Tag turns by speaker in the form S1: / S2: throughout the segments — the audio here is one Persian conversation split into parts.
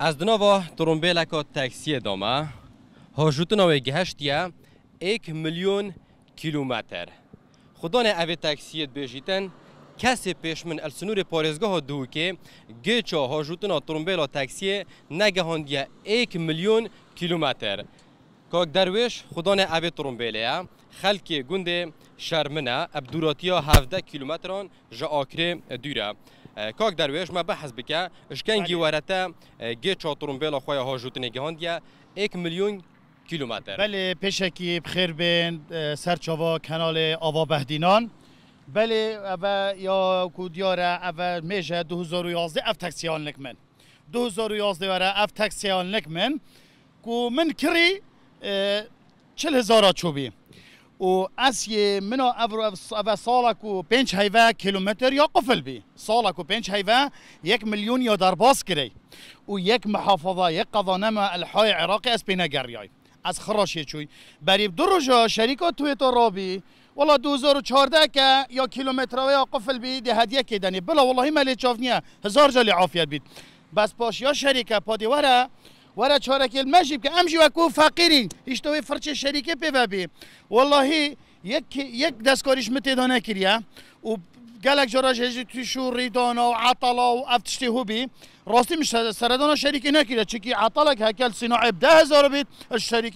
S1: از دنوا ترومبیل اکا تاکسی دامه ها جوتناوی گهشت یک میلیون کیلومتر خودان اوی تکسیت بجیتن کسی پیش من السنور پارزگاه دو که گیچا ها جوتنا تاکسی تاکسی نگهاند یک میلیون کیلومتر کاک درویش خودان اوی ترومبیل یا خلک گنده شرمنه ابدوراتی ها هفته کیلومتران جا آکره دیره کاک درویش ما بحث بکه اشکنگی بله. ورته گی بیل خویا ها جوتنه گهاندیا 1 میلیون کیلومتر
S2: بله پیشکی بخیر بین سرچاوا کانال آوا بهدینان بله و یا کودیاره او میشه یازده اف هزار لکمن 2011 وره اف تکسیان نکمن کو من کری هزارا چوبی و اس منو افرو اف سالک و پنج هیوه کیلومتر یا قفل بی سالک و پنج هیوه یک میلیون یا درباس کری و یک محافظه یک قضانم الحای عراقی از پینه گریای از خراشی چوی بریب دو روژا شریکا توی تو رابی والله 2014 که یا کیلومتر یا قفل بی ده هدیه کدنی بلا والله ملی چاف نیه هزار جالی عافیت بید بس باش یا شریکه پادیوره ولا چارە کل مەژی که ئەمژی وەکو فەقیرین هیچتەوەی فرچی شەریکە پێ بێ واللهی یەک دەستکاریش من تێدا نەکرە و گەلێک جۆرە هێژی توش و ڕیدۆنە و عاتەڵا و ئەف تشتی هوبی ڕاستی سەردۆنە شەریکی نەکرێت چکی عاتەڵک هەکەل ده هزار بیت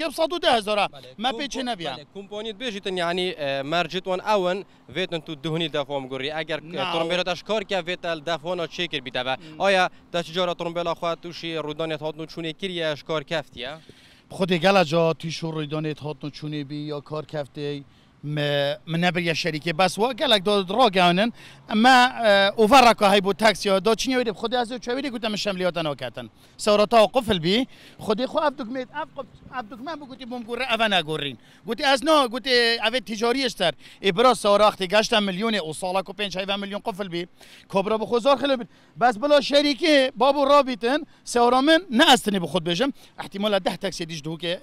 S2: اب صد و دههزارە بله، مە پێچی نەبیە بله،
S1: کمپانیت بێژیتن یعنی مەرجتوان ئەون ویتن تو دهنی دەفۆم گوڕی ئەگەر تۆمبێرەتەش کارکە وێتەل دەفۆنە چێکرد و آیا دەچ جۆرە تۆمبێلا خوا تووشی ڕوودانێت هاتن و چونه کری اشکار کەفتیە
S2: خودی گەلە توی تویش و ڕوودانێت هاتن و بی یا کار کفته؟ من نبریا شریک بس و گلک داد را آنن. اما اوورا که های بود تاکسی دو چینی ویدی خودی از چویدی گوتم شملیات ناکتن سورتا قفل بی خودی خو اف میت اف دکمه بو گوتی بوم گوره اوا نگورین گوتی از نه گوتی او تجاری استر ابرا سوراختی گشت میلیون او سالا کو 5 و میلیون قفل بی کبرا به خوزار بی. بس بلا شریکی بابو رابیتن سورامن نه استنی به خود بیم. احتمالا ده تاکسی دیش دو که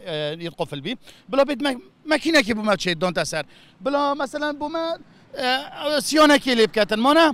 S2: قفل بی بلا بد مکینه که بو ما دانت سر بلا مثلا بوما آه، سيونا كيليب كاتن مونا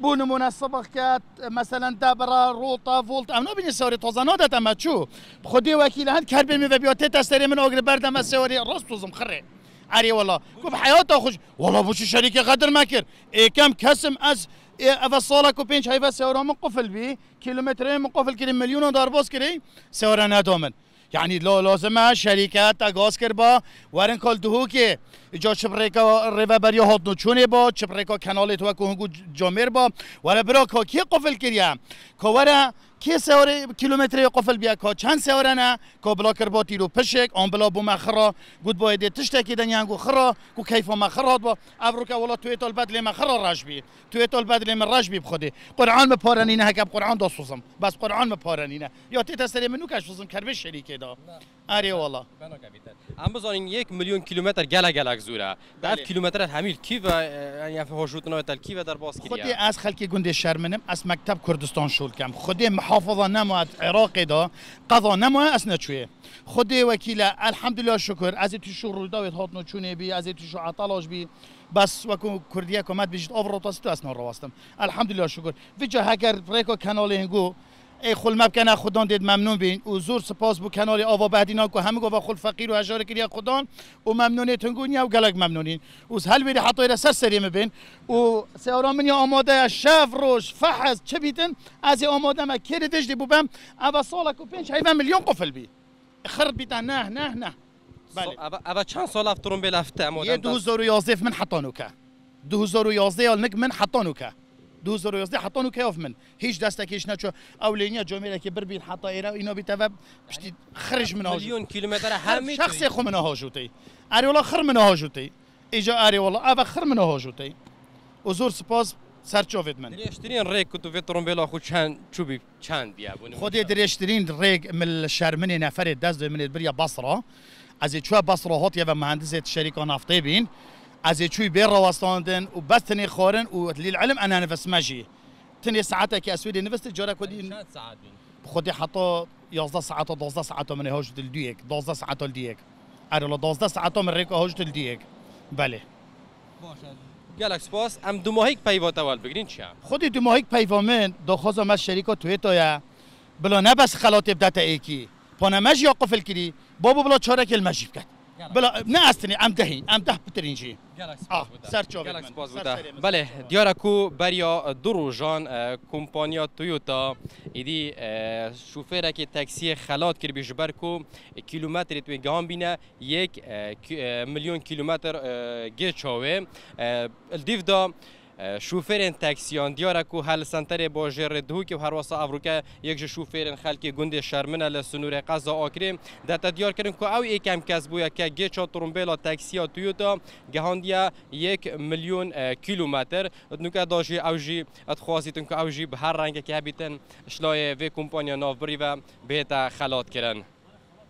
S2: بو نمونا صبغ كات مثلا دابرا روطا فولت امنو آه، بني سوري توزانو دا تما تشو خدي وكيل هاد كاربي مي فابيو تيتا سيري من اوغري بردا ما سوري روس توزم خري عري والله كوب حياته خش والله بوش شريكي غدر ماكر اي كم كاسم از افا صولا كو بينش هاي فا سورا من قفل بي كيلومترين من قفل كريم مليون دار بوس كري انا نادومن یعنی یعنی لو لازمه شرکات اغاز کربا ورن کل دهو که جا شبریکا ریبا بریا هات چونی با شبریکا کانال تو کهنگو جامیر با ورا برا کی قفل کریا کورا کی سوار کیلومتری قفل بیا کا چند سوار نه کا بلا با تیرو پشک آن بلا بو مخرا گود باید تشت کی گو خرا کو کیفا مخرا با ابرو که ولا توی تول بدل مخرا رجبی توی تول بدل من رجبی بخوده قرآن مپارنینه هک قرآن دا سوزم بس قرآن مپارنینه یا تی تسری منو کش سوزم کربش شریکه دا آره والله
S1: امبزانین یک میلیون کیلومتر گله گله زوره در کیلومتر همیل کی و یعنی هوشوت تل کی و در باز کی خودی از
S2: خلکی گنده شرمنم از مکتب کردستان شول کم خودی محافظه نماد عراق دا قضا نما از نچوی خودی وکیل الحمدلله شکر از تو شو و هات نچونه بی از تو شو عطالاش بی بس کمد كرديا آب بيجت اوفر تو اسنا رواستم الحمد الحمدلله شکر. فیجا هاکر ریکو کانول ای خل کنه خودان دید ممنون بین او زور سپاس بو کنال آوا بهدینا کو همه گو با خل فقیر و هجار کری خودان او ممنون تنگونی او گلگ ممنونین او هل بری حتی را سر سری مبین او سیاران من آماده شف روش فحز چه بیتن از آماده ما کری دش دی بوبم او سال کو پنج حیبه میلیون قفل بی خر
S1: بیتن نه نه نه بله ابا چند سال افترون بلفته یه
S2: یازیف من حتانو که و یازیف من حتانو که 2011 حطونو كيوفمن هیچ ناتشو او لينيا لێنە كي بربين حطا ايرا ئینۆ بیتەبە بشتي خرج من مليون كيلومتر هامي شخص يخو من هۆژوتی اري والله خر من هۆژوتی ايجا اري والله
S1: ابا خر من هۆژوتی وزور زۆر سپاس سەرچۆێت من درێژترین ڕێک و توێ ڕۆمبێلا خو چند چوبی چند خۆی خود
S2: ڕێک من شەر منێ نەفرێت دەست دوێ منێت بریا بەسرە ئەزی چوە بەسرە یا به مهندزێت شەریکۆ نافتێ بین. از چوی بیر رواستاندن و بس تنی خورن و انا نفس ماجي تني ساعتها كي اسويدي نفس جارا كودي ساعات خودي حطو 11 ساعه 12 ساعه من هوج الديك 12 ساعه الديك اره 12 ساعه من ريك هوج الديك بله
S1: باشا گالاکس ام دو ماهیک پیوا توال بگیرین چه
S2: خودی دو ماهیک پیوا من دو خوزا مش شریکا توی تایا بلا نبس خلات بدت ایکی پانمش یا قفل کری
S1: بابو بلا چارک المجیب کرد بلا نه استنی ام دهین ام ده پترینجی بوده بله دیارا کو بریا جان کمپانیا تویوتا ایدی شوفر که تاکسی خلات کرد بر کو کیلومتر توی گام بینه یک میلیون کیلومتر گیر چاوه دیو دا شوفێرن تاکسیۆن دیارە و هەل سنتەرێ بۆ ژێڕێ دووکی و هەروەسە ئەفروکە یەکژ شوفێرن خەلکی گوندی شەرمنە لە سنوورێ قەزە ئۆکرێ دەتە دیارکردن و ئەو یەکەم کەس بووە کە گێچۆ ترومبیلۆ تاکسیە تویوتۆ گەهندە یەک میلیۆن کیلومتر نوکە دۆژی ئەوژی ئەتخوازیتن کە ئەوژی بە هەر ڕەنگەکی هەبیتن شلایە وێ کمپۆنیە نۆڤبریە بێتە خەلاتکردن.